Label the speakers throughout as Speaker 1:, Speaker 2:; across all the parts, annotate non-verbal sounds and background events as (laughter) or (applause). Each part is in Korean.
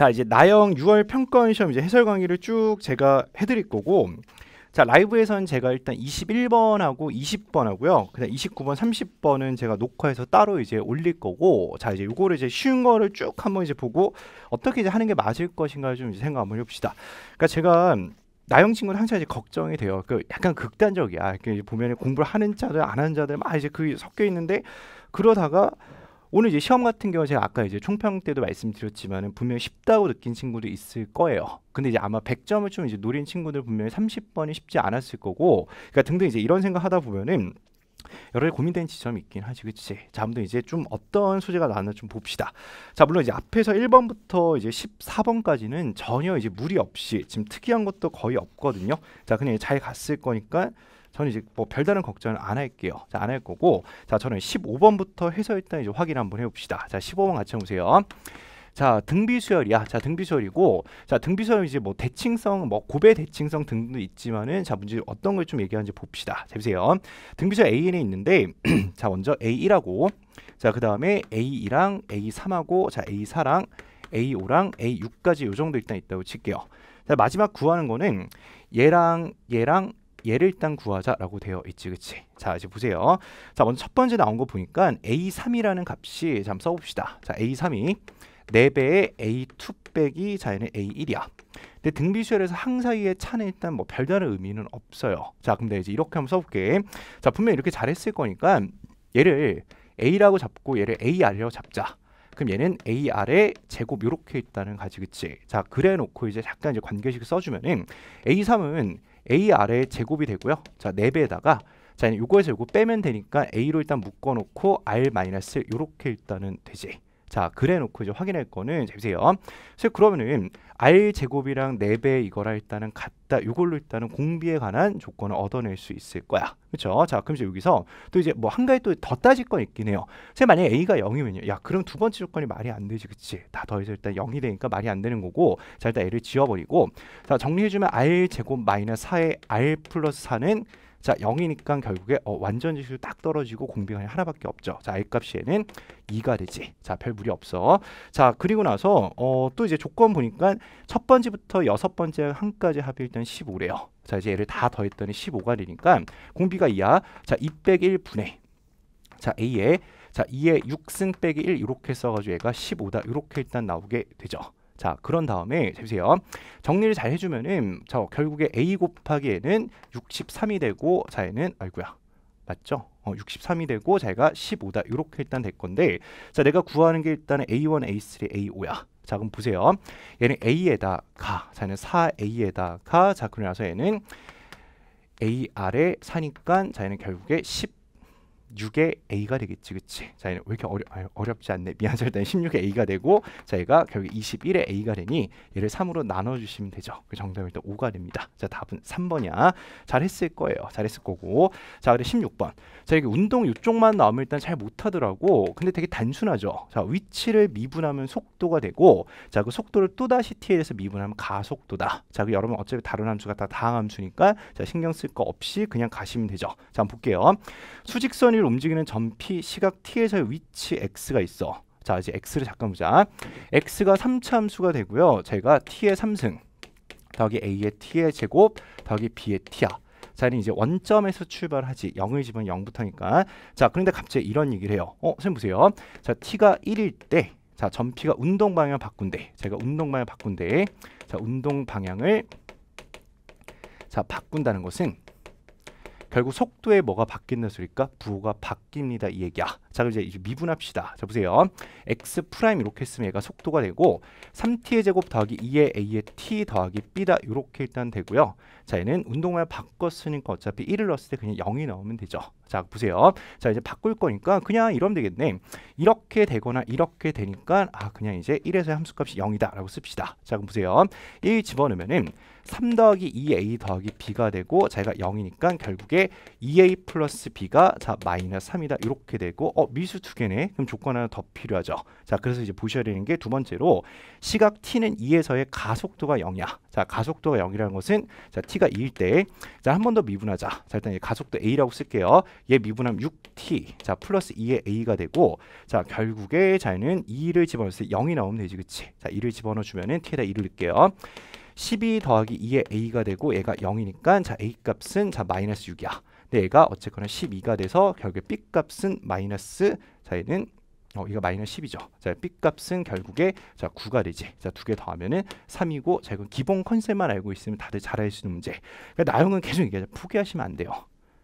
Speaker 1: 자 이제 나영 6월 평가원 시험 이제 해설 강의를 쭉 제가 해드릴 거고 자 라이브에서는 제가 일단 21번하고 20번하고요. 그다음 29번, 30번은 제가 녹화해서 따로 이제 올릴 거고 자 이제 요거를 이제 쉬운 거를 쭉 한번 이제 보고 어떻게 이제 하는 게 맞을 것인가 좀 생각 한번 해봅시다. 그러니까 제가 나영 친구는 항상 이제 걱정이 돼요. 그 약간 극단적이야. 이렇게 그 보면 공부를 하는 자들 안 하는 자들 막 이제 그 섞여 있는데 그러다가 오늘 이제 시험 같은 경우 제가 아까 이제 총평 때도 말씀드렸지만 분명히 쉽다고 느낀 친구도 있을 거예요. 근데 이제 아마 100점을 좀 이제 노린 친구들 분명히 30번이 쉽지 않았을 거고, 그러니까 등등 이제 이런 생각하다 보면은 여러 가지 고민된 지점이 있긴 하지, 그치? 자, 아무튼 이제 좀 어떤 소재가 나왔나 좀 봅시다. 자, 물론 이제 앞에서 1번부터 이제 14번까지는 전혀 이제 무리 없이 지금 특이한 것도 거의 없거든요. 자, 그냥 잘 갔을 거니까 저는 이제 뭐 별다른 걱정을 안 할게요. 자, 안 할 거고. 자, 저는 15번부터 해서 일단 이제 확인 한번 해 봅시다. 자, 15번 같이 해 보세요. 자 등비수열이야 자 등비수열이고 자 등비수열은 이제 뭐 대칭성 뭐 고배 대칭성 등도 있지만은 자 문제 어떤 걸 좀 얘기하는지 봅시다 자 보세요 등비수열 a 에 있는데 (clears throat) 자 먼저 A1하고 자 그 다음에 A2랑 A3하고 자 A4랑 A5랑 A6까지 요 정도 일단 있다고 칠게요 자 마지막 구하는 거는 얘랑 얘랑 얘를 일단 구하자라고 되어 있지 그치 자 이제 보세요 자 먼저 첫 번째 나온 거 보니까 a3이라는 값이 잠 써봅시다 자 a3이 4배의 a2 빼기 자 얘는 a1이야 근데 등비수열에서 항 사이의 차는 일단 뭐 별다른 의미는 없어요 자 근데 이제 이렇게 한번 써볼게 자 분명히 이렇게 잘했을 거니까 얘를 a라고 잡고 얘를 ar이라고 잡자 그럼 얘는 AR의 제곱 이렇게 있다는 가지 그치 자 그래 놓고 이제 잠깐 이제 관계식을 써주면은 A3은 a 아래에 제곱이 되고요. 자, 4배에다가 자, 요거에서 요거 빼면 되니까 a로 일단 묶어 놓고 r 마이렇게 일단은 되지. 자, 그래 놓고 이제 확인할 거는 잘 보세요. 그래서 그러면은 R 제곱이랑 4배 이거랑 일단은 같다. 이걸로 일단은 공비에 관한 조건을 얻어낼 수 있을 거야. 그렇죠? 자, 그럼 이제 여기서 또 이제 뭐 한가지 또 더 따질 건 있긴 해요. 제 만약에 A가 0이면요. 야, 그럼 두 번째 조건이 말이 안 되지. 그치? 다 더해서 일단 0이 되니까 말이 안 되는 거고. 자, 일단 L을 지워버리고. 자, 정리해주면 R 제곱 마이너스 4의 R 플러스 4는 자 0이니까 결국에 어, 완전지수 딱 떨어지고 공비관이 하나밖에 없죠. 자 I값이에는 2가 되지. 자 별 무리 없어. 자 그리고 나서 어, 또 이제 조건 보니까 첫 번째부터 여섯 번째 한까지 합일던 15래요. 자 이제 얘를 다 더했더니 15가 되니까 공비가 2야 자 201분의 자 A에 자 2에 6승 빼기 1 이렇게 써가지고 얘가 15다 이렇게 일단 나오게 되죠. 자 그런 다음에 보세요 정리를 잘 해주면은 자 결국에 a 곱하기 n은 63이 되고 자 얘는 아이구야 맞죠? 어, 63이 되고 자기가 15다 이렇게 일단 될 건데 자 내가 구하는 게 일단은 a1, a3, a5야 자 그럼 보세요 얘는 a에다가 자는 4a에다가 자 그러고 나서 얘는 a 아래 사니까 자기는 결국에 10 6에 a가 되겠지 그치 자 얘는 왜 이렇게 어려, 어렵지 않네 미안해서 일단 1 6에 a가 되고 자 얘가 결국 2 1에 a가 되니 얘를 3으로 나눠주시면 되죠 그 정답이 일단 5가 됩니다 자 답은 3번이야 잘했을 거예요 잘했을 거고 자 그래 16번 자 이게 운동 이쪽만 나오면 일단 잘 못하더라고 근데 되게 단순하죠 자 위치를 미분하면 속도가 되고 자그 속도를 또다시 t에 서 미분하면 가속도다 자그 여러분 어차피 다른 함수가 다 다항 함수니까 자 신경 쓸 거 없이 그냥 가시면 되죠 자 한번 볼게요 수직선이 T를 움직이는 점피 시각 T에서의 위치 X가 있어. 자, 이제 X를 잠깐 보자. X가 3차 함수가 되고요. 제가 T의 3승 더하기 A의 T의 제곱 더하기 B의 T야. 자, 이제 원점에서 출발하지. 0을 집은 0부터니까. 자, 그런데 갑자기 이런 얘기를 해요. 어, 선생님 보세요. 자, T가 1일 때 자, 점피가 운동 방향 바꾼대. 제가 운동 방향 바꾼대. 자, 운동 방향을 자, 바꾼다는 것은 결국 속도에 뭐가 바뀐 녀석일까? 부호가 바뀝니다. 이 얘기야. 자 그럼 이제 미분합시다 자 보세요 x 프라임 이렇게 했으면 얘가 속도가 되고 3t의 제곱 더하기 2의 a의 t 더하기 b다 이렇게 일단 되고요 자 얘는 운동을 바꿨으니까 어차피 1을 넣었을 때 그냥 0이 넣으면 되죠 자 보세요 자 이제 바꿀 거니까 그냥 이러면 되겠네 이렇게 되거나 이렇게 되니까 아 그냥 이제 1에서 의 함수값이 0이다 라고 씁시다 자 그럼 보세요 1 집어넣으면은 3 더하기 2a 더하기 b가 되고 자기가 0이니까 결국에 2a 플러스 b가 자 마이너스 3이다 이렇게 되고 어, 미수 두 개네. 그럼 조건 하나 더 필요하죠. 자, 그래서 이제 보셔야 되는 게 두 번째로 시각 t는 2에서의 가속도가 0이야. 자, 가속도가 0이라는 것은 자, t가 2일 때 자, 한 번 더 미분하자. 자, 일단 가속도 a라고 쓸게요. 얘 미분하면 6t. 자, 플러스 2의 a가 되고 자, 결국에 자는 2를 집어넣을 때 0이 나오면 되지. 그치 자, 2를 집어넣어 주면은 t에다 2를 넣을게요. 12 더하기 2의 a가 되고 얘가 0이니까 자 a 값은 자 마이너스 6이야. 근가 어쨌거나 12가 돼서 결국에 B 값은 마이너스 자 얘는 어, 이거 마이너스 10이죠. 자, B 값은 결국에 자 9가 되지. 자, 두 개 더하면은 3이고, 자, 이건 기본 컨셉만 알고 있으면 다들 잘할수 있는 문제. 그러니까 나영은 계속 얘기하자. 포기하시면 안 돼요.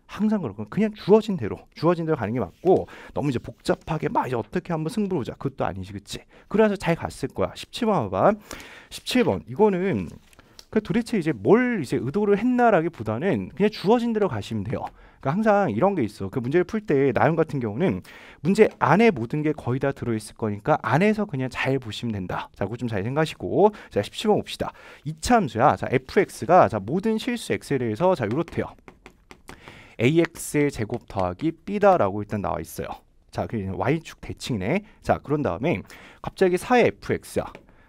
Speaker 1: 항상 그렇고 그냥 주어진 대로 주어진 대로 가는 게 맞고 너무 이제 복잡하게 막 이제 어떻게 한번 승부를 보자 그것도 아니지 그치 그래서 잘 갔을 거야 17번 봐봐 17번 이거는 그 도대체 이제 뭘 이제 의도를 했나라기보다는 그냥 주어진 대로 가시면 돼요. 그러니까 항상 이런 게 있어. 그 문제를 풀 때 나윤 같은 경우는 문제 안에 모든 게 거의 다 들어 있을 거니까 안에서 그냥 잘 보시면 된다. 자고 좀잘 생각하시고 자 17번 봅시다. 이참수야. 자 fx가 자 모든 실수 x에 대해서 자 요렇대요. ax의 제곱 더하기 b다라고 일단 나와 있어요. 자, 그 y축 대칭이네. 자, 그런 다음에 갑자기 4의 fx야.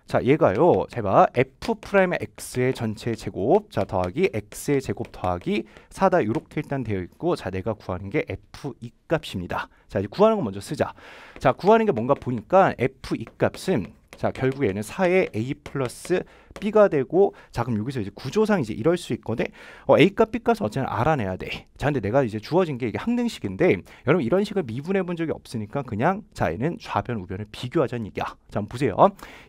Speaker 1: 자 얘가요 제가 f 프라임의 x의 전체 제곱 자 더하기 x의 제곱 더하기 4다 이렇게 일단 되어 있고 자 내가 구하는 게 f 2 값입니다 자 이제 구하는 거 먼저 쓰자 자 구하는 게 뭔가 보니까 f 2 값은 자 결국에 는 4의 a 플러스 b가 되고 자 그럼 여기서 이제 구조상 이제 이럴 수 있거든 어, a값 b값을 어쨌든 알아내야 돼 자 근데 내가 이제 주어진 게 이게 항등식인데 여러분 이런 식을 미분해 본 적이 없으니까 그냥 자 얘는 좌변 우변을 비교하자는 얘기야 자 한번 보세요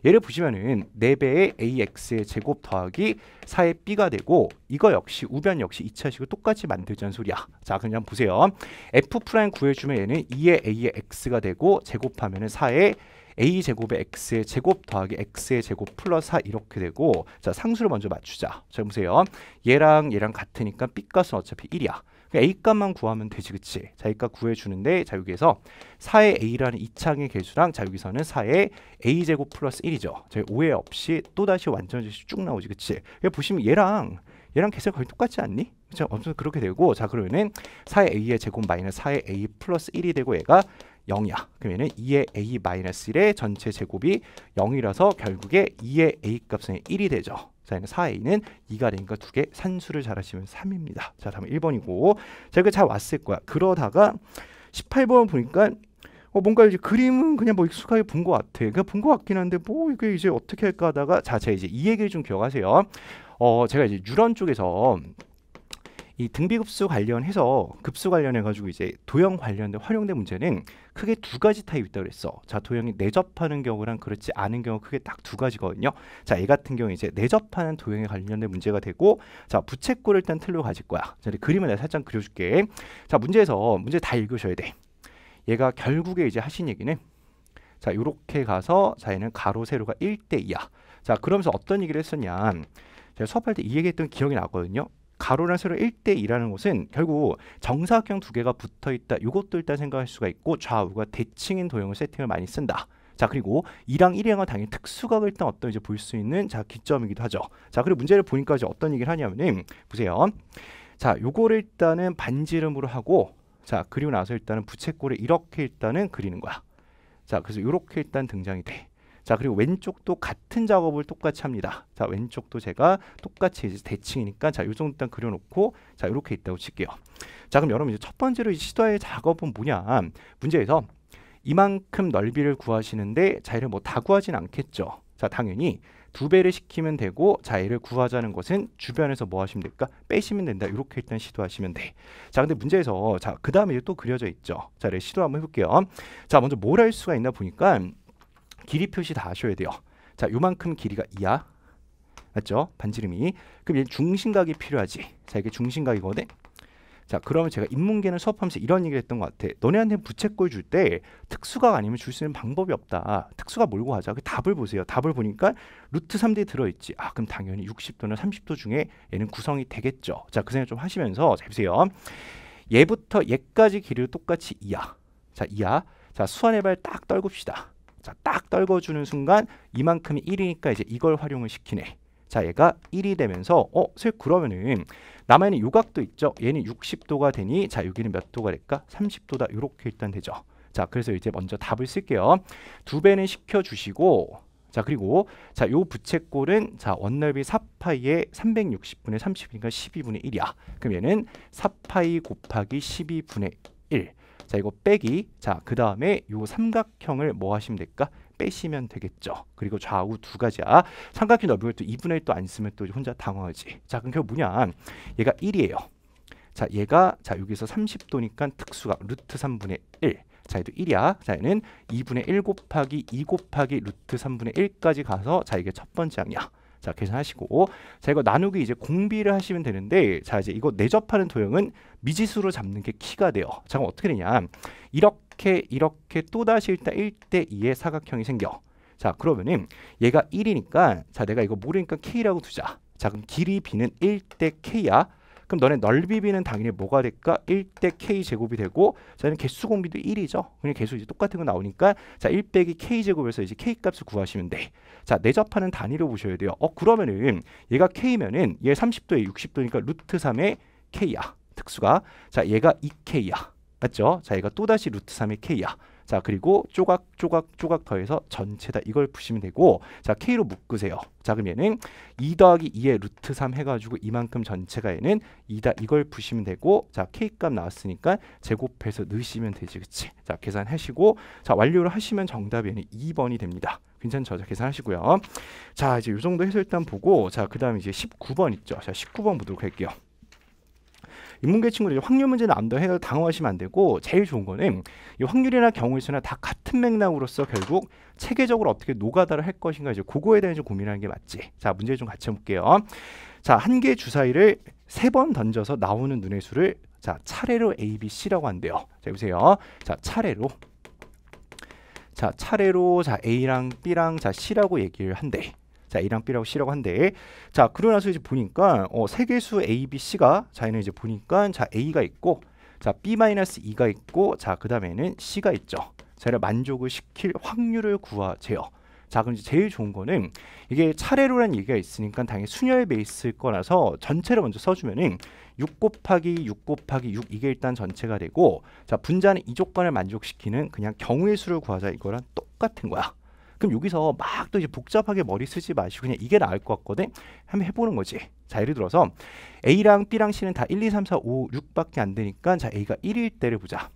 Speaker 1: 얘를 보시면은 4배의 ax의 제곱 더하기 4의 b가 되고 이거 역시 우변 역시 이차식을 똑같이 만들자는 소리야 자 그냥 보세요 f 프라임 구해주면 얘는 2의 a의 x가 되고 제곱하면은 4의 a 제곱의 x의 제곱 더하기 x의 제곱 플러스 4 이렇게 되고 자 상수를 먼저 맞추자. 자 보세요. 얘랑 얘랑 같으니까 b값은 어차피 1이야. A값만 구하면 되지 그치 자 A값 구해주는데 자 여기에서 4의 A라는 이창의 개수랑 자 여기서는 4의 A제곱 플러스 1이죠 자 오해 없이 또다시 완전제쭉 나오지 그치 여기 보시면 얘랑 얘랑 계산 거의 똑같지 않니? 그쵸? 아무 그렇게 되고 자 그러면은 4의 A의 제곱 마이너스 4의 A 플러스 1이 되고 얘가 0이야. 그러면 2의 a 마이너스 1의 전체 제곱이 0이라서 결국에 2의 a 값은 1이 되죠. 자, 4a는 그러니까 2가 되니까 두개 산수를 잘 하시면 3입니다. 자, 다음 1번이고 자, 이잘 왔을 거야. 그러다가 18번 보니까 어, 뭔가 이제 그림은 그냥 뭐 익숙하게 본 것 같아. 그냥 본것 같긴 한데 뭐 이게 이제 어떻게 할까 하다가 자, 제가 이제 이 얘기를 좀 기억하세요. 어, 제가 이제 유런 쪽에서 이 등비급수 관련해서 급수 관련해 가지고 이제 도형 관련된 활용된 문제는 크게 두 가지 타입이 있다고 그랬어. 자, 도형이 내접하는 경우랑 그렇지 않은 경우 크게 딱 두 가지거든요. 자, 얘 같은 경우 이제 내접하는 도형에 관련된 문제가 되고 자, 부채꼴을 일단 틀로 가질 거야. 자, 그림을 내가 살짝 그려 줄게. 자, 문제에서 문제 다 읽으셔야 돼. 얘가 결국에 이제 하신 얘기는 자, 요렇게 가서 자, 얘는 가로 세로가 1대 2야. 자, 그러면서 어떤 얘기를 했었냐? 제가 수업할 때 이 얘기했던 기억이 나거든요. 가로랑 세로 1대2라는 것은 결국 정사각형 두 개가 붙어 있다. 이것도 일단 생각할 수가 있고 좌우가 대칭인 도형을 세팅을 많이 쓴다. 자 그리고 2랑 1항은 당연히 특수각을 일단 어떤 이제 볼 수 있는 자 기점이기도 하죠. 자 그리고 문제를 보니까 이제 어떤 얘기를 하냐면은 보세요. 자 요거를 일단은 반지름으로 하고 자 그리고 나서 일단은 부채꼴을 이렇게 일단은 그리는 거야. 자 그래서 이렇게 일단 등장이 돼. 자 그리고 왼쪽도 같은 작업을 똑같이 합니다. 자 왼쪽도 제가 똑같이 이제 대칭이니까 자 요 정도 일단 그려놓고 자 이렇게 있다고 칠게요. 자 그럼 여러분 이제 첫 번째로 시도할 작업은 뭐냐 문제에서 이만큼 넓이를 구하시는데 자이를 뭐 다 구하진 않겠죠. 자 당연히 두 배를 시키면 되고 자이를 구하자는 것은 주변에서 뭐 하시면 될까 빼시면 된다 이렇게 일단 시도하시면 돼자 근데 문제에서 자 그 다음에 또 그려져 있죠 자를 시도 한번 해볼게요 자 먼저 뭘 할 수가 있나 보니까 길이 표시 다 하셔야 돼요. 자, 요만큼 길이가 이하 맞죠? 반지름이. 그럼 얘 중심각이 필요하지. 자, 이게 중심각이거든. 자, 그러면 제가 인문계는 수업하면서 이런 얘기를 했던 것 같아. 너네한테 부채꼴 줄 때 특수각 아니면 줄 수 있는 방법이 없다. 특수가 몰고 가자. 그 답을 보세요. 답을 보니까 루트 3대 들어있지. 아, 그럼 당연히 60도나 30도 중에 얘는 구성이 되겠죠. 자, 그 생각 좀 하시면서 잘 보세요. 얘부터 얘까지 길이를 똑같이 이하. 자, 이하. 자, 수완의 발 딱 떨굽시다. 자, 딱 떨궈주는 순간 이만큼이 1이니까 이제 이걸 활용을 시키네. 자, 얘가 1이 되면서 어, 즉 그러면은 남아있는 요각도 있죠. 얘는 60도가 되니 자, 여기는 몇 도가 될까? 30도다. 이렇게 일단 되죠. 자, 그래서 이제 먼저 답을 쓸게요. 두 배는 시켜 주시고 자, 그리고 자, 요 부채꼴은 자, 원넓이 4파이의 360분의 30이니까 12분의 1이야. 그럼 얘는 4파이 곱하기 12분의 1. 자 이거 빼기 자 그 다음에 요 삼각형을 뭐 하시면 될까? 빼시면 되겠죠. 그리고 좌우 두 가지야. 삼각형 넓이를 또 2분의 1또안 쓰면 또 혼자 당황하지. 자 그럼 결국 뭐냐. 얘가 1이에요. 자 얘가 자 여기서 30도니까 특수각 루트 3분의 1. 자 얘도 1이야. 자 얘는 2분의 1 곱하기 2 곱하기 루트 3분의 1까지 가서 자 이게 첫 번째 항이야. 자 계산하시고 자 이거 나누기 이제 공비를 하시면 되는데 자 이제 이거 내접하는 도형은 미지수로 잡는 게 키가 돼요 자 그럼 어떻게 되냐 이렇게 이렇게 또다시 일단 1대2의 사각형이 생겨 자 그러면은 얘가 1이니까 자 내가 이거 모르니까 k라고 두자 자 그럼 길이 b는 1대 k야 그럼 너네 넓이 비는 당연히 뭐가 될까? 1대 k 제곱이 되고 저는 개수 공비도 1이죠. 그냥 개수 이제 똑같은 거 나오니까 자1 빼기 k 제곱에서 이제 k 값을 구하시면 돼. 자 내접하는 단위로 보셔야 돼요. 어 그러면은 얘가 k면은 얘 30도에 60도니까 루트 3의 k야. 특수가 자 얘가 2k야. 맞죠? 자 얘가 또다시 루트 3의 k야. 자 그리고 조각 조각 조각 더해서 전체다 이걸 푸시면 되고 자 K로 묶으세요. 자 그럼 얘는 2 더하기 2에 루트 3 해가지고 이만큼 전체가 얘는 2다 이걸 푸시면 되고 자 K값 나왔으니까 제곱해서 넣으시면 되지 그치? 자 계산하시고 자 완료를 하시면 정답이 얘는 2번이 됩니다. 괜찮죠? 자, 계산하시고요. 자, 이제 이 정도 해서 일단 보고, 자, 그 다음에 이제 19번 있죠? 자, 19번 보도록 할게요. 인문계 친구들 확률 문제는 암도 해도 당황하시면 안 되고 제일 좋은 거는 이 확률이나 경우의 수나 다 같은 맥락으로서 결국 체계적으로 어떻게 노가다를 할 것인가 이제 그거에 대해 서 고민하는 게 맞지. 자 문제 좀 같이 볼게요. 자 한 개의 주사위를 세 번 던져서 나오는 눈의 수를 자 차례로 A, B, C라고 한대요. 자 보세요. 자 차례로 자 차례로 자 A랑 B랑 자 C라고 얘기를 한대. 자 A랑 B라고 C라고 한데 자 그러고 나서 이제 보니까 어, 세 개수 A, B, C가 자얘는 이제 보니까 자 A가 있고 자 B-E가 있고 자 그 다음에는 C가 있죠. 자를 만족을 시킬 확률을 구하세요. 자 그럼 이제 제일 좋은 거는 이게 차례로란 얘기가 있으니까 당연히 순열 베이스일 거라서 전체를 먼저 써주면은 6 곱하기 6 곱하기 6 이게 일단 전체가 되고 자 분자는 이 조건을 만족시키는 그냥 경우의 수를 구하자 이거랑 똑같은 거야. 그럼 여기서 막또 이제 복잡하게 머리 쓰지 마시고 그냥 이게 나을 것 같거든. 한번 해보는 거지. 자, 예를 들어서 A랑 B랑 C는 다 1, 2, 3, 4, 5, 6밖에 안 되니까 자, A가 1일 때를 보자.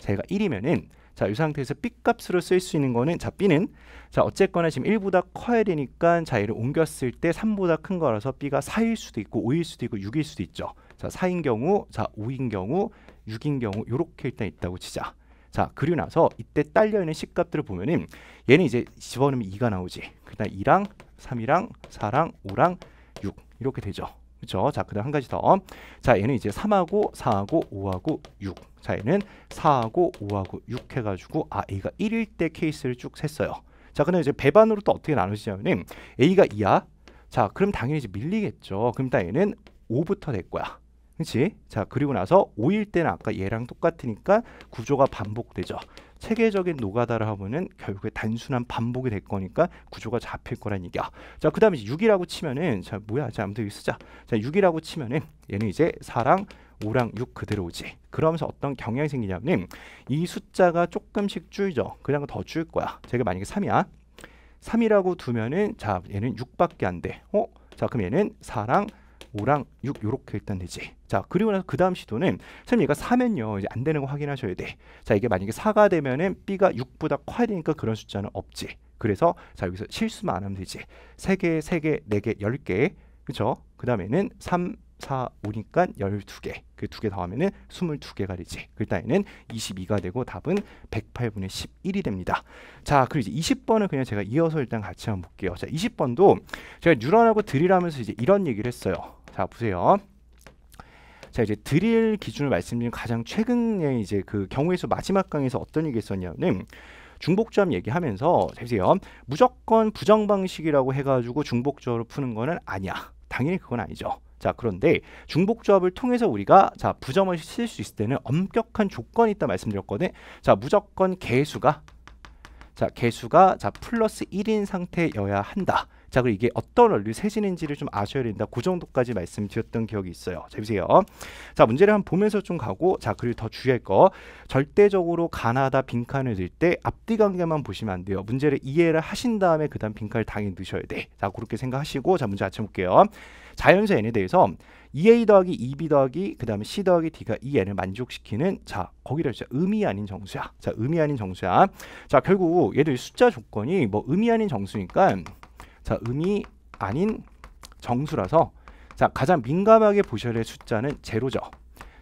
Speaker 1: 자, A가 1이면은 자, 이 상태에서 B 값으로 쓸 수 있는 거는 자, B는 자, 어쨌거나 지금 1보다 커야 되니까 자, 얘를 옮겼을 때 3보다 큰 거라서 B가 4일 수도 있고 5일 수도 있고 6일 수도 있죠. 자, 4인 경우, 자, 5인 경우, 6인 경우 요렇게 일단 있다고 치자. 자 그리고 나서 이때 딸려있는 식값들을 보면은 얘는 이제 집어넣으면 2가 나오지 그 다음 2랑 3이랑 4랑 5랑 6 이렇게 되죠 그렇죠 자그 다음 한 가지 더자 얘는 이제 3하고 4하고 5하고 6자 얘는 4하고 5하고 6 해가지고 아 A가 1일 때 케이스를 쭉 셌어요 자 그다음 이제 배반으로 또 어떻게 나누시냐면은 A가 2야 자 그럼 당연히 이제 밀리겠죠 그럼 일단 얘는 5부터 될 거야 그렇지? 자 그리고 나서 5일 때는 아까 얘랑 똑같으니까 구조가 반복되죠. 체계적인 노가다를 하면은 결국에 단순한 반복이 될 거니까 구조가 잡힐 거란 얘기야. 자, 그 다음에 6이라고 치면은, 자, 뭐야, 자, 아무튼 여기 쓰자. 자, 6이라고 치면은 얘는 이제 4랑 5랑 6 그대로 오지. 그러면서 어떤 경향이 생기냐면 이 숫자가 조금씩 줄죠. 그냥 더 줄 거야. 제가 만약에 3이야. 3이라고 두면은, 자, 얘는 6밖에 안 돼. 어? 자, 그럼 얘는 4랑 5랑6 요렇게 일단 되지. 자 그리고 나서 그 다음 시도는 선생님 얘가 4면요 이제 안 되는 거 확인하셔야 돼. 자 이게 만약에 4가 되면은 B가 6보다 커야 되니까 그런 숫자는 없지. 그래서 자 여기서 실수만 안 하면 되지. 3개, 3개, 4개, 10개 그쵸? 그 다음에는 3, 4, 5니까 12개 그 두 개 더하면은 22개가 되지 그 다음에는 22가 되고 답은 108분의 11이 됩니다 자 그리고 이제 20번은 그냥 제가 이어서 일단 같이 한번 볼게요 자 20번도 제가 뉴런하고 드릴하면서 이제 이런 얘기를 했어요 자 보세요. 자 이제 드릴 기준을 말씀드린 가장 최근에 이제 그경우에서 마지막 강에서 어떤 얘기 했었냐면 중복조합 얘기하면서 보세요. 무조건 부정 방식이라고 해가지고 중복조합으로 푸는 거는 아니야. 당연히 그건 아니죠. 자 그런데 중복조합을 통해서 우리가 자 부정을 쓸 수 있을 때는 엄격한 조건이 있다 말씀드렸거든. 자 무조건 개수가 자 개수가 자 플러스 1인 상태여야 한다. 자, 그리고 이게 어떤 원리 세진인지를 좀 아셔야 된다. 그 정도까지 말씀드렸던 기억이 있어요. 재보세요. 자, 문제를 한번 보면서 좀 가고 자, 그리고 더 주의할 거. 절대적으로 가나다 빈칸을 넣을 때 앞뒤 관계만 보시면 안 돼요. 문제를 이해를 하신 다음에 그다음 빈칸을 당연히 넣으셔야 돼. 자, 그렇게 생각하시고 자, 문제 같이 볼게요. 자연수 n에 대해서 2a e 더하기 2b e 더하기 그 다음에 c 더하기 d가 이 e n을 만족시키는 자 거기를 진짜 의미 아닌 정수야 자 의미 아닌 정수야 자 결국 얘들 숫자 조건이 뭐 의미 아닌 정수니까 자 음이 아닌 정수라서 자 가장 민감하게 보셔야 할 숫자는 제로죠.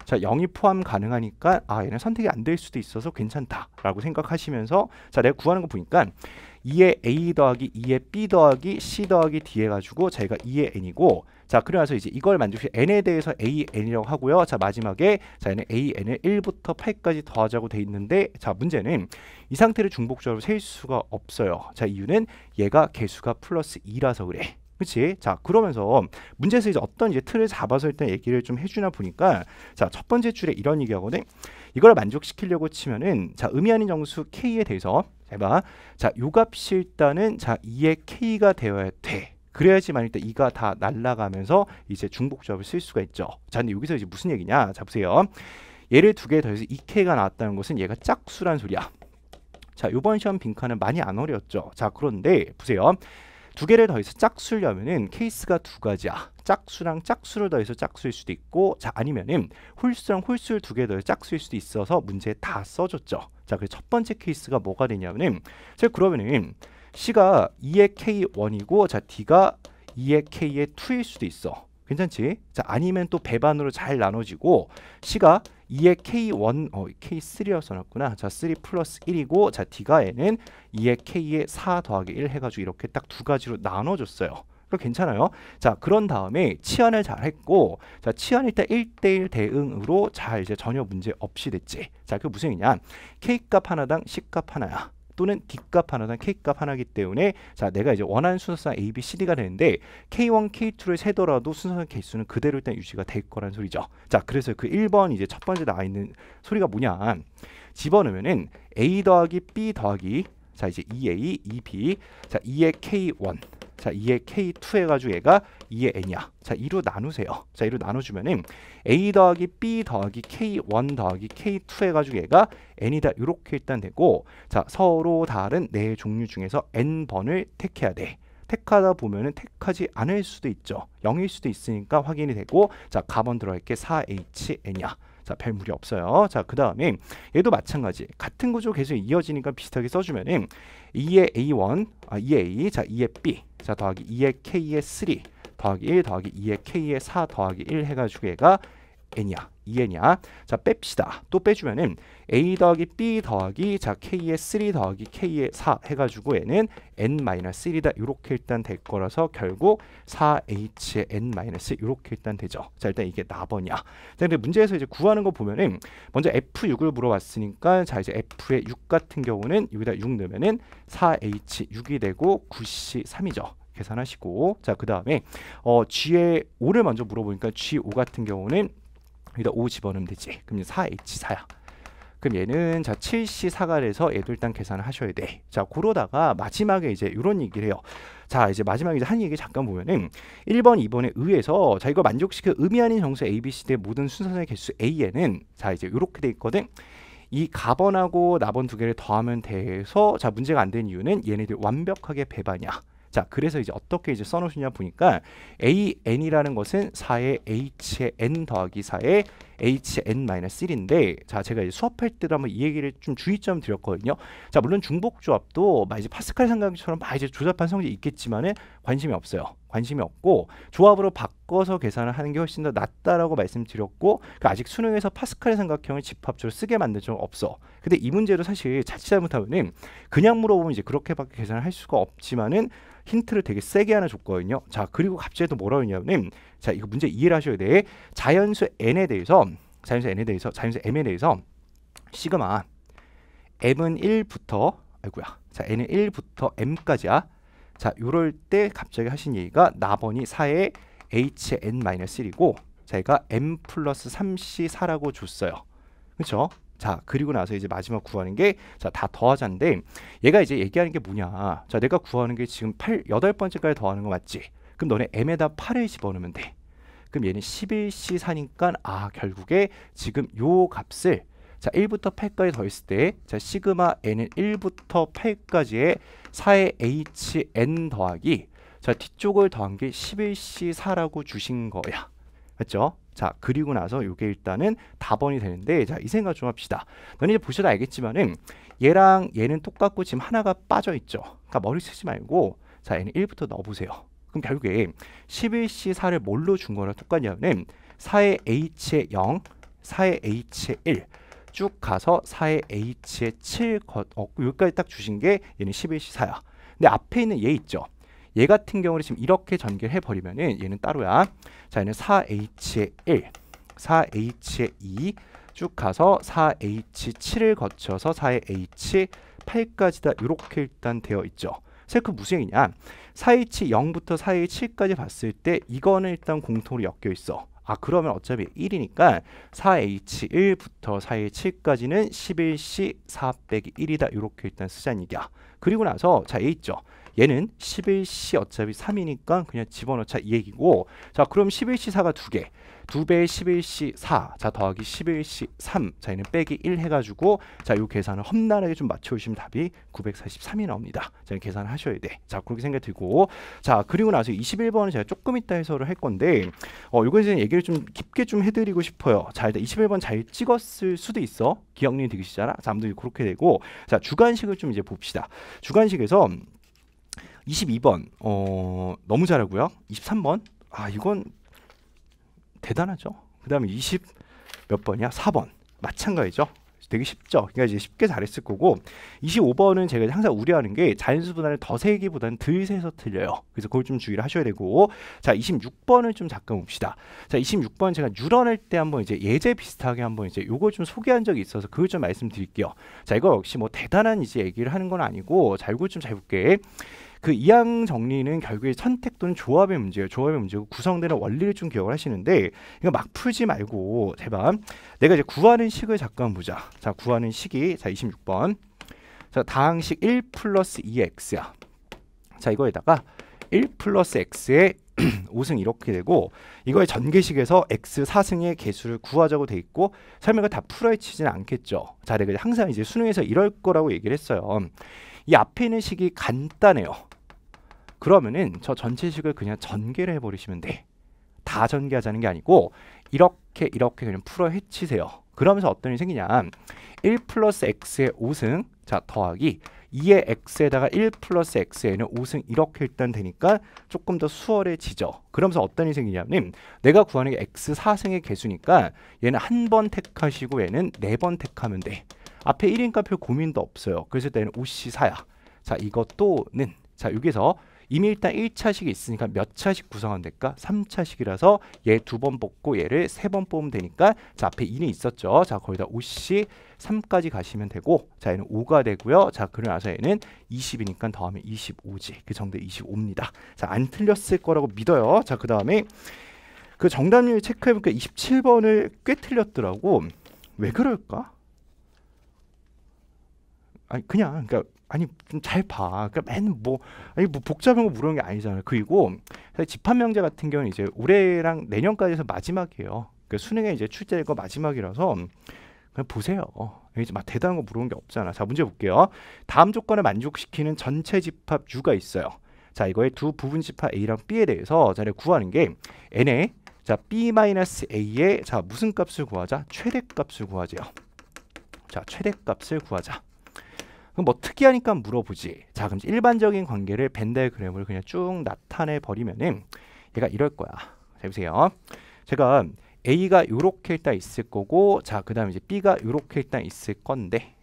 Speaker 1: 자 0이 포함 가능하니까 아 얘는 선택이 안 될 수도 있어서 괜찮다라고 생각하시면서 자 내가 구하는 거 보니까 2에 a 더하기 2에 b 더하기 c 더하기 d 해가지고 저희가 2의 n이고 자 그러면서 이제 이걸 만족시 n에 대해서 a n이라고 하고요. 자 마지막에 자 얘는 a n을 1부터 8까지 더하자고 돼 있는데 자 문제는 이 상태를 중복적으로 셀 수가 없어요. 자 이유는 얘가 개수가 플러스 2라서 그래. 그치? 자, 그러면서 문제에서 이제 어떤 이제 틀을 잡아서 일단 얘기를 좀 해주나 보니까 자, 첫 번째 줄에 이런 얘기하거든. 이걸 만족시키려고 치면은 자 의미 아닌 정수 k에 대해서 해 봐. 자, 요 값이 일단은 자 2의 k가 되어야 돼. 그래야지만 일단 이가 다 날라가면서 이제 중복조합을 쓸 수가 있죠. 자, 근데 여기서 이제 무슨 얘기냐? 자, 보세요. 얘를 두 개 더해서 2K가 나왔다는 것은 얘가 짝수란 소리야. 자, 요번 시험 빈칸은 많이 안 어려웠죠. 자, 그런데 보세요. 두 개를 더해서 짝수려면은 케이스가 두 가지야. 짝수랑 짝수를 더해서 짝수일 수도 있고 자 아니면은 홀수랑 홀수를 두 개 더해서 짝수일 수도 있어서 문제에 다 써줬죠. 자그래서첫 번째 케이스가 뭐가 되냐면은 제가 그러면은 C가 2의 K1이고 자 D가 2의 K의 2일 수도 있어. 괜찮지? 자 아니면 또 배반으로 잘 나눠지고 C가 2에 k1 어, k 3여서 써놨구나. 자, 3 플러스 1이고 자, d가에는 2에 k에 4 더하기 1 해가지고 이렇게 딱 두 가지로 나눠줬어요. 그 괜찮아요. 자, 그런 다음에 치안을 잘 했고, 자, 치안 일단 1대1 대응으로 잘 이제 전혀 문제 없이 됐지. 자, 그 무슨 얘기냐. K값 하나당 C값 하나야. 또는 D값 하나당 K값 하나기 때문에 자 내가 이제 원하는 순서상 A, B, C, D가 되는데 K1, K2를 세더라도 순서상 개수는 그대로 일단 유지가 될 거란 소리죠. 자 그래서 그 1번 이제 첫 번째 나와 있는 소리가 뭐냐 집어넣으면은 A 더하기 B 더하기 자 이제 2A, 2B 자 2의 K1 자 2에 k2 해가지고 얘가 2에 n이야. 자 2로 나누세요. 자 2로 나눠주면은 a 더하기 b 더하기 k1 더하기 k2 해가지고 얘가 n이다. 이렇게 일단 되고 자 서로 다른 네 종류 중에서 n번을 택해야 돼. 택하다 보면은 택하지 않을 수도 있죠. 0일 수도 있으니까 확인이 되고 자 가번 들어갈 게 4HN이야. 자, 별 무리 없어요. 자, 그 다음에 얘도 마찬가지. 같은 구조 계속 이어지니까 비슷하게 써주면은 2의 A1, 아, 2의 A, 자 2의 B, 자 더하기 2의 K의 3 더하기 1 더하기 2의 K의 4 더하기 1 해가지고 얘가 n이야. 2n이야. E 자, 뺍시다. 또 빼주면은 a 더하기 b 더하기 자 k의 3 더하기 k의 4 해가지고 n은 n-1이다. 이렇게 일단 될 거라서 결국 4h의 n- 이렇게 일단 되죠. 자, 일단 이게 나번이야. 자, 근데 문제에서 이제 구하는 거 보면은 먼저 f6을 물어봤으니까 자, 이제 f의 6 같은 경우는 여기다 6 넣으면은 4h 6이 되고 9c 3이죠. 계산하시고 자그 다음에 어, G의 5를 먼저 물어보니까 G5 같은 경우는 여기다 5 집어넣으면 되지. 그럼 4H4야. 그럼 얘는 자 7C4가 돼서 얘도 일단 계산을 하셔야 돼. 자 그러다가 마지막에 이제 이런 얘기를 해요. 자 이제 마지막에 이제 한 얘기 잠깐 보면은 1번 2번에 의해서 자 이거 만족시켜 의미 아닌 정수 A, B, C, D의 모든 순서의 상 개수 A에는 자 이제 이렇게 돼 있거든. 이 가번하고 나번 두 개를 더하면 돼서 자 문제가 안된 이유는 얘네들 완벽하게 배반이야. 자, 그래서 이제 어떻게 이제 써놓으시냐 보니까 AN이라는 것은 4의 H에 N 더하기 4의 HN-1인데 자 제가 수업할 때도 한번 이 얘기를 좀 주의점 드렸거든요. 자 물론 중복 조합도 막 이제 파스칼 삼각처럼막 이제 조잡한 성질이 있겠지만 관심이 없어요. 관심이 없고 조합으로 바꿔서 계산을 하는 게 훨씬 더 낫다라고 말씀드렸고 그러니까 아직 수능에서 파스칼의 삼각형을 집합적으로 쓰게 만든 적은 없어. 근데 이 문제도 사실 자칫 잘못하면은 그냥 물어보면 이제 그렇게밖에 계산을 할 수가 없지만은 힌트를 되게 세게 하나 줬거든요. 자 그리고 갑자기 또 뭐라 고했냐면 자, 이거 문제 이해를 하셔야 돼. 자연수 n에 대해서 자연수 n에 대해서 자연수 m에 대해서 시그마 m은 1부터 아이구야 자, n은 1부터 m까지야. 자, 요럴 때 갑자기 하신 얘기가 나번이 4에 hn-1이고 자기가 m 플러스 3c4라고 줬어요. 그쵸자 그리고 나서 이제 마지막 구하는 게 자 다 더하자인데 얘가 이제 얘기하는 게 뭐냐 자 내가 구하는 게 지금 8, 8번째까지 더하는 거 맞지 그럼 너네 M에다 8을 집어넣으면 돼. 그럼 얘는 11C 사니까 아 결국에 지금 요 값을 자 1부터 8까지 더했을 때 자 시그마 n은 1부터 8까지의 4의 hn 더하기 자 뒤쪽을 더한 게 11c4라고 주신 거야 맞죠? 자 그리고 나서 이게 일단은 답원이 되는데 자 이 생각 좀 합시다 너네 이제 보셔도 알겠지만은 얘랑 얘는 똑같고 지금 하나가 빠져 있죠 그러니까 머리 쓰지 말고 자 얘는 1부터 넣어보세요 그럼 결국에 1 1 c 4를 뭘로 준 거랑 똑같냐면 4의 h의 0, 4의 h의 1, 쭉 가서 4의 h의 7 거, 어, 여기까지 딱 주신 게 얘는 1 1 c 4야. 근데 앞에 있는 얘 있죠. 얘 같은 경우는 지금 이렇게 전개를 해버리면은 얘는 따로야. 자, 얘는 4h의 1, 4h의 2, 쭉 가서 4h7을 거쳐서 4의 h 8까지 다 이렇게 일단 되어 있죠. 세크 무슨 얘기냐? 4 7 0부터 4H 7까지 봤을 때 이거는 일단 공통으로 엮여 있어. 아 그러면 어차피 1이니까 4H1부터 4H7까지는 11C 4 빼기 1이다 이렇게 일단 쓰자는 얘기야 그리고 나서 자얘 있죠 얘는 11C 어차피 3이니까 그냥 집어넣자 이 얘기고 자 그럼 11C 4가 두개 2배의 11시 4, 자 더하기 11시 3, 자 얘는 빼기 1 해가지고 자 요 계산을 험난하게 좀 맞춰주시면 답이 943이 나옵니다. 자 계산을 하셔야 돼. 자 그렇게 생각되고자 그리고 나서 21번은 제가 조금 이따 해설을 할 건데 어 요건 이제 얘기를 좀 깊게 좀 해드리고 싶어요. 자 일단 21번 잘 찍었을 수도 있어. 기억력이 되시잖아. 자 아무튼 그렇게 되고 자주관식을좀 이제 봅시다. 주관식에서 22번 어 너무 잘하고요. 23번 아 이건 대단하죠. 그 다음에 20 몇 번이야? 4번. 마찬가지죠. 되게 쉽죠. 그러니까 이제 쉽게 잘했을 거고 25번은 제가 항상 우려하는 게 자연수 분할을 더 세기보다는 덜 세서 틀려요. 그래서 그걸 좀 주의를 하셔야 되고 자 26번을 좀 잠깐 봅시다. 자 26번 제가 뉴런할때 한번 이제 예제 비슷하게 한번 이제 요걸 좀 소개한 적이 있어서 그걸 좀 말씀드릴게요. 자 이거 역시 뭐 대단한 이제 얘기를 하는 건 아니고 잘고 좀잘 볼게. 그 이항 정리는 결국에 선택 또는 조합의 문제예요. 조합의 문제고 구성되는 원리를 좀 기억을 하시는데 이거 막 풀지 말고 제발 내가 이제 구하는 식을 잠깐 보자. 자 구하는 식이 자 26번 자 다항식 1 플러스 2x야. 자 이거에다가 1 플러스 x의 5승 (clears throat) 이렇게 되고 이거의 전개식에서 x 4승의 개수를 구하자고 돼 있고 설명을 다 풀어헤치진 않겠죠. 자, 내가 항상 이제 수능에서 이럴 거라고 얘기를 했어요. 이 앞에 있는 식이 간단해요. 그러면은 저 전체식을 그냥 전개를 해버리시면 돼. 다 전개하자는 게 아니고 이렇게 이렇게 그냥 풀어 헤치세요. 그러면서 어떤 일이 생기냐. 1 플러스 x의 5승 자 더하기 2의 x에다가 1 플러스 x에는 5승 이렇게 일단 되니까 조금 더 수월해지죠. 그러면서 어떤 일이 생기냐면 내가 구하는 게 x4승의 개수니까 얘는 한 번 택하시고 얘는 네 번 택하면 돼. 앞에 1인값표 고민도 없어요. 그래서 때는 5C4야. 자 이것도는 자 여기서 이미 일단 1차식이 있으니까 몇 차식 구성하면 될까? 3차식이라서 얘 두 번 뽑고 얘를 세 번 뽑으면 되니까 자 앞에 2는 있었죠. 자 거기다 5씨 3까지 가시면 되고 자 얘는 5가 되고요. 자 그리고 나서 얘는 20이니까 더하면 25지. 그 정도 25입니다. 자 안 틀렸을 거라고 믿어요. 자 그 다음에 그 정답률 체크해보니까 27번을 꽤 틀렸더라고. 왜 그럴까? 아니 그냥 그러니까 아니 좀 잘 봐. 그러니까 맨뭐 아니 뭐 복잡한 거 물어는 게 아니잖아요. 그리고 집합명제 같은 경우는 이제 올해랑 내년까지 해서 마지막이에요. 그러니까 수능에 이제 출제될 거 마지막이라서 그냥 보세요. 이제 막 대단한 거 물어는 게 없잖아. 자 문제 볼게요. 다음 조건을 만족시키는 전체 집합 U가 있어요. 자 이거의 두 부분 집합 A랑 B에 대해서 자를 구하는 게 n의 자 b-a의 자 무슨 값을 구하자? 최대값을 구하지요. 자 최대값을 구하자. 그럼 뭐 특이하니까 물어보지. 자, 그럼 일반적인 관계를 벤다이그램을 그냥 쭉 나타내 버리면은 얘가 이럴 거야. 자, 보세요. 제가 A가 요렇게 일단 있을 거고 자, 그다음에 이제 B가 요렇게 일단 있을 건데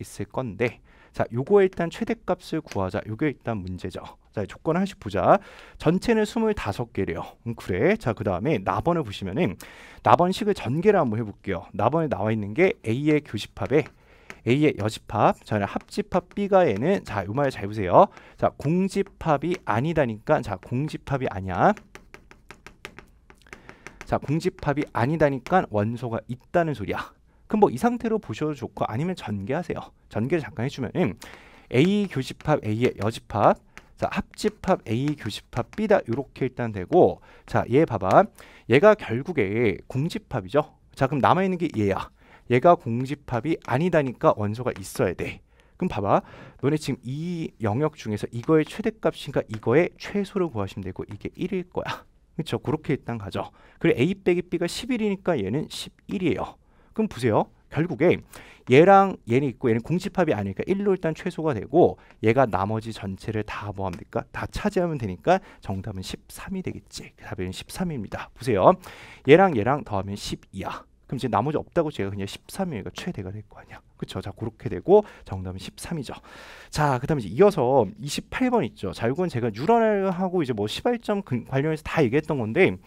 Speaker 1: 있을 건데 자, 요거 에 일단 최대값을 구하자. 요게 일단 문제죠. 자, 조건 을 하나씩 보자. 전체는 25개래요. 음, 그래. 자, 그 다음에 나번을 보시면은 나번식을 전개를 한번 해볼게요. 나번에 나와 있는 게 A의 교집합에 A의 여집합, 자, 합집합 B가 얘는 자, 요말잘 보세요. 자, 공집합이 아니다니까 자, 공집합이 아니야. 자, 공집합이 아니다니까 원소가 있다는 소리야. 그럼 뭐 이 상태로 보셔도 좋고 아니면 전개하세요. 전개를 잠깐 해주면 은 A 교집합 A의 여집합 자, 합집합 A 교집합 B다 이렇게 일단 되고 자얘 봐봐 얘가 결국에 공집합이죠 자 그럼 남아있는 게 얘야 얘가 공집합이 아니다니까 원소가 있어야 돼. 그럼 봐봐. 너네 지금 이 영역 중에서 이거의 최대값인가 이거의 최소를 구하시면 되고 이게 1일 거야. (laughs) 그렇죠? 그렇게 일단 가죠. 그리고 a 빼기 b가 11이니까 얘는 11이에요. 그럼 보세요. 결국에 얘랑 얘는 있고 얘는 공집합이 아니니까 1로 일단 최소가 되고 얘가 나머지 전체를 다 뭐합니까? 다 차지하면 되니까 정답은 13이 되겠지. 그 답은 13입니다. 보세요. 얘랑 얘랑 더하면 12야. 그럼 이제 나머지 없다고 제가 그냥 13이니까 최대가 될 거 아니야. 그렇죠. 자, 그렇게 되고 정답은 13이죠. 자, 그다음에 이제 이어서 28번 있죠. 자, 이건 제가 뉴럴하고 이제 뭐 시발점 관련해서 다 얘기했던 건데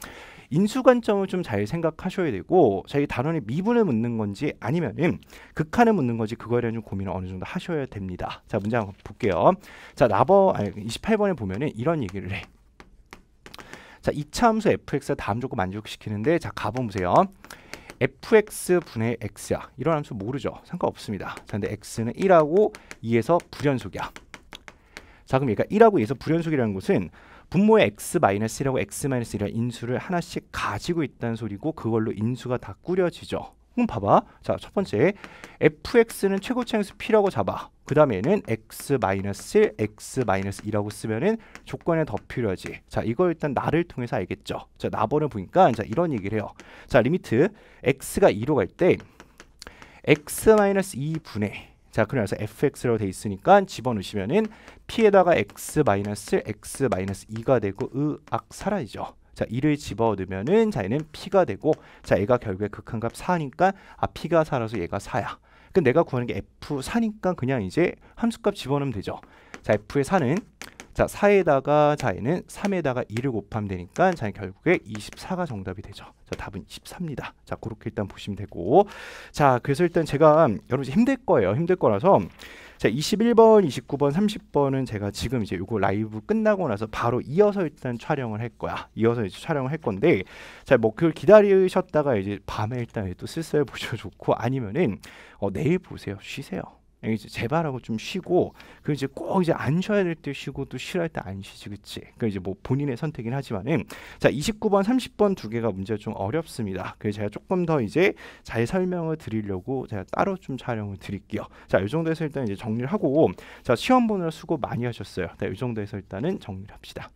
Speaker 1: 인수관점을 좀 잘 생각하셔야 되고 자기 단원의 미분을 묻는 건지 아니면은 극한을 묻는 건지 그거에 대한 좀 고민을 어느 정도 하셔야 됩니다. 자, 문제 한번 볼게요. 자, 나버 아니 28번에 보면은 이런 얘기를 해. 자, 이차함수 fx의 다음 조건 만족시키는데 자, 가 보세요. fx분의 x야. 이런 함수 모르죠. 상관없습니다. 자, 근데 x는 1하고 2에서 불연속이야. 자, 그럼 얘가 1하고 2에서 불연속이라는 것은 분모의 x-1하고 x-1이라는 인수를 하나씩 가지고 있다는 소리고 그걸로 인수가 다 꾸려지죠. 그럼 봐봐. 자, 첫 번째 fx는 최고차항수 p라고 잡아. 그 다음에는 x-1, x-2라고 쓰면은 조건에 더 필요하지. 자, 이걸 일단 나를 통해서 알겠죠. 자, 나번을 보니까 자, 이런 얘기를 해요. 자, 리미트 x가 2로 갈 때 x-2분의 자, 그면서 fx라고 돼 있으니까 집어넣으시면은 p에다가 x-x, x-2가 되고 으악 사라지죠. 자 1을 집어넣으면은 자 얘는 P가 되고 자 얘가 결국에 극한값 4니까 아 P가 4라서 얘가 4야. 그 내가 구하는 게 F4니까 그냥 이제 함수값 집어넣으면 되죠. 자 F의 4는 자 4에다가 자 얘는 3에다가 2를 곱하면 되니까 자 결국에 24가 정답이 되죠. 자 답은 24입니다. 자 그렇게 일단 보시면 되고 자 그래서 일단 제가 여러분 힘들 거예요. 힘들 거라서 자, 21번, 29번, 30번은 제가 지금 이제 요거 라이브 끝나고 나서 바로 이어서 일단 촬영을 할 거야. 이어서 이제 촬영을 할 건데 자, 뭐 그걸 기다리셨다가 이제 밤에 일단 또 쓸쓸 보셔 도 좋고 아니면은 어, 내일 보세요. 쉬세요. 이제 제발하고 좀 쉬고 그 이제 꼭 이제 안 쉬어야 될 때 쉬고 또쉬어할때 안 쉬지 그치 그 이제 뭐 본인의 선택이긴 하지만은 자 29번 30번 두 개가 문제가 좀 어렵습니다 그래서 제가 조금 더 이제 잘 설명을 드리려고 제가 따로 좀 촬영을 드릴게요 자이 정도에서 일단 이제 정리를 하고 자 시험 보느라 수고 많이 하셨어요 자이 네, 정도에서 일단은 정리를 합시다